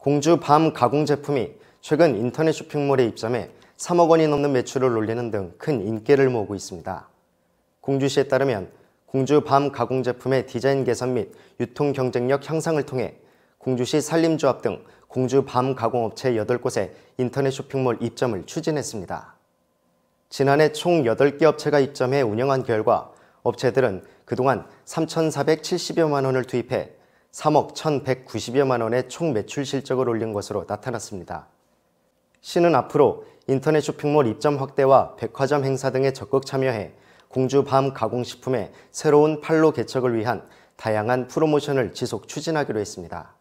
공주 밤 가공 제품이 최근 인터넷 쇼핑몰에 입점해 3억 원이 넘는 매출을 올리는 등 큰 인기를 모으고 있습니다. 공주시에 따르면 공주 밤 가공 제품의 디자인 개선 및 유통 경쟁력 향상을 통해 공주시 산림조합 등 공주 밤 가공업체 8곳에 인터넷 쇼핑몰 입점을 추진했습니다. 지난해 총 8개 업체가 입점해 운영한 결과 업체들은 그동안 3,470여만 원을 투입해 3억 1,190여만 원의 총 매출 실적을 올린 것으로 나타났습니다. 시는 앞으로 인터넷 쇼핑몰 입점 확대와 백화점 행사 등에 적극 참여해 공주밤 가공식품의 새로운 판로 개척을 위한 다양한 프로모션을 지속 추진하기로 했습니다.